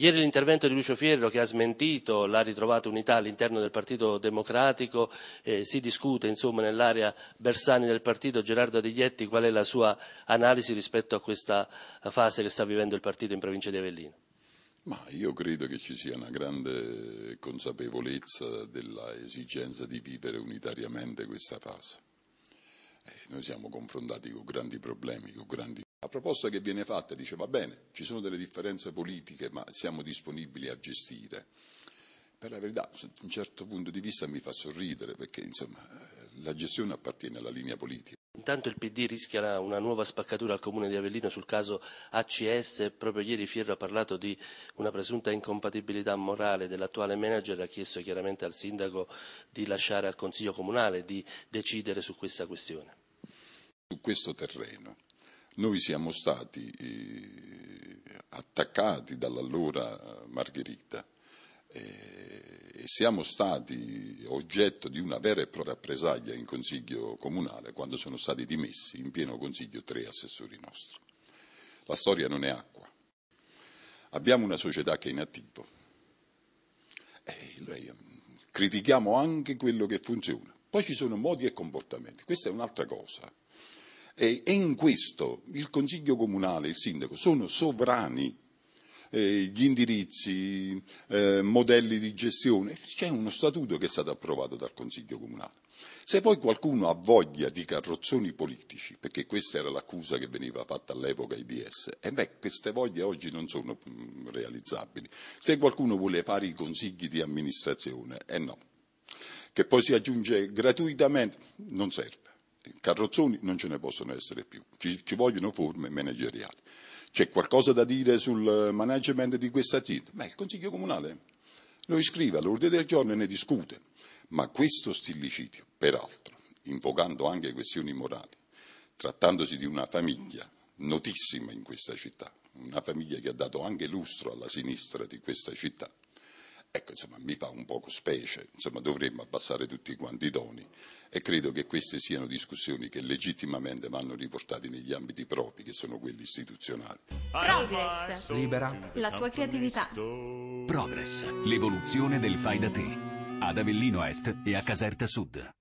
Ieri l'intervento di Lucio Fierro che ha smentito, l'ha ritrovata unità all'interno del Partito Democratico, eh, si discute insomma nell'area Bersani del partito Gerardo Adiglietti qual è la sua analisi rispetto a questa fase che sta vivendo il partito in provincia di Avellino. Ma io credo che ci sia una grande consapevolezza dell'esigenza di vivere unitariamente questa fase. Eh, noi siamo confrontati con grandi problemi, con grandi la proposta che viene fatta dice va bene, ci sono delle differenze politiche, ma siamo disponibili a gestire. Per la verità, da un certo punto di vista mi fa sorridere perché insomma, la gestione appartiene alla linea politica. Intanto il PD rischia una nuova spaccatura al Comune di Avellino sul caso ACS. Proprio ieri Fierro ha parlato di una presunta incompatibilità morale dell'attuale manager e ha chiesto chiaramente al sindaco di lasciare al Consiglio Comunale di decidere su questa questione. Su questo terreno noi siamo stati eh, attaccati dall'allora Margherita eh, e siamo stati oggetto di una vera e propria rappresaglia in Consiglio Comunale quando sono stati dimessi in pieno Consiglio tre assessori nostri. La storia non è acqua. Abbiamo una società che è in attivo. Eh, critichiamo anche quello che funziona. Poi ci sono modi e comportamenti. Questa è un'altra cosa. E in questo il Consiglio Comunale il Sindaco sono sovrani eh, gli indirizzi, eh, modelli di gestione. C'è uno statuto che è stato approvato dal Consiglio Comunale. Se poi qualcuno ha voglia di carrozzoni politici, perché questa era l'accusa che veniva fatta all'epoca ai DS, e eh beh, queste voglie oggi non sono mm, realizzabili. Se qualcuno vuole fare i consigli di amministrazione, e eh no, che poi si aggiunge gratuitamente, non serve. Carrozzoni non ce ne possono essere più, ci, ci vogliono forme manageriali. C'è qualcosa da dire sul management di questa azienda? Beh, il Consiglio Comunale lo iscrive all'ordine del giorno e ne discute. Ma questo stillicidio, peraltro, invocando anche questioni morali, trattandosi di una famiglia notissima in questa città, una famiglia che ha dato anche lustro alla sinistra di questa città, Ecco, insomma, mi fa un poco specie, insomma, dovremmo abbassare tutti quanti i toni e credo che queste siano discussioni che legittimamente vanno riportate negli ambiti propri, che sono quelli istituzionali. Progress. Libera. La tua creatività. Progress. L'evoluzione del fai da te. Ad Avellino Est e a Caserta Sud.